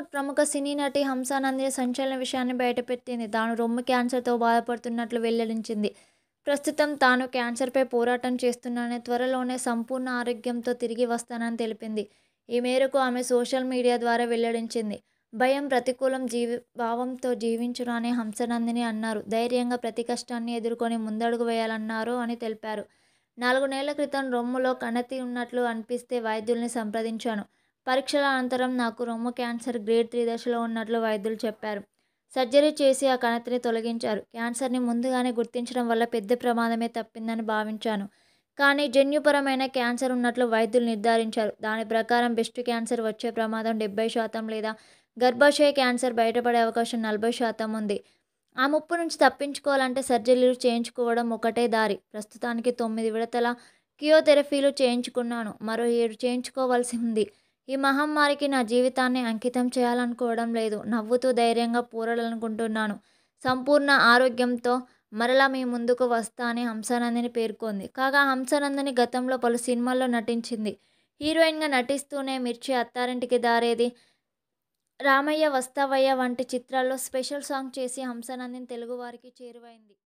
బాలీవుడ్ ప్రముఖ సినీ నటి హంసానంది సంచలన విషయాన్ని బయటపెట్టింది తాను రొమ్ము క్యాన్సర్తో బాధపడుతున్నట్లు వెల్లడించింది ప్రస్తుతం తాను క్యాన్సర్పై పోరాటం చేస్తున్నానని త్వరలోనే సంపూర్ణ ఆరోగ్యంతో తిరిగి వస్తానని తెలిపింది ఈ మేరకు ఆమె సోషల్ మీడియా ద్వారా వెల్లడించింది భయం ప్రతికూలం జీవి భావంతో జీవించును హంసనందిని అన్నారు ధైర్యంగా ప్రతి కష్టాన్ని ఎదుర్కొని ముందడుగు వేయాలన్నారు అని తెలిపారు నాలుగు నెలల క్రితం రొమ్ములో కణతి ఉన్నట్లు అనిపిస్తే వైద్యుల్ని సంప్రదించాను పరీక్షల అనంతరం నాకు రొమ్ము క్యాన్సర్ గ్రేడ్ త్రీ దశలో ఉన్నట్లు వైద్యులు చెప్పారు సర్జరీ చేసి ఆ కణతిని తొలగించారు క్యాన్సర్ని ముందుగానే గుర్తించడం వల్ల పెద్ద ప్రమాదమే తప్పిందని భావించాను కానీ జన్యుపరమైన క్యాన్సర్ ఉన్నట్లు వైద్యులు నిర్ధారించారు దాని ప్రకారం బెస్ట్ క్యాన్సర్ వచ్చే ప్రమాదం డెబ్బై శాతం లేదా గర్భాశయ క్యాన్సర్ బయటపడే అవకాశం నలభై శాతం ఉంది ఆ ముప్పు నుంచి తప్పించుకోవాలంటే సర్జరీలు చేయించుకోవడం ఒకటే దారి ప్రస్తుతానికి తొమ్మిది విడతల కియోథెరపీలు చేయించుకున్నాను మరో ఏడు చేయించుకోవాల్సి ఉంది ఈ మహమ్మారికి నా జీవితాన్ని అంకితం చేయాలనుకోవడం లేదు నవ్వుతూ ధైర్యంగా పూరాలనుకుంటున్నాను సంపూర్ణ ఆరోగ్యంతో మరలా మీ ముందుకు వస్తా అని హంసానందిని పేర్కొంది కాగా హంసానందిని గతంలో పలు సినిమాల్లో నటించింది హీరోయిన్గా నటిస్తూనే మిర్చి అత్తారింటికి దారేది రామయ్య వస్తావయ్య వంటి చిత్రాల్లో స్పెషల్ సాంగ్ చేసి హంసానందిని తెలుగువారికి చేరువైంది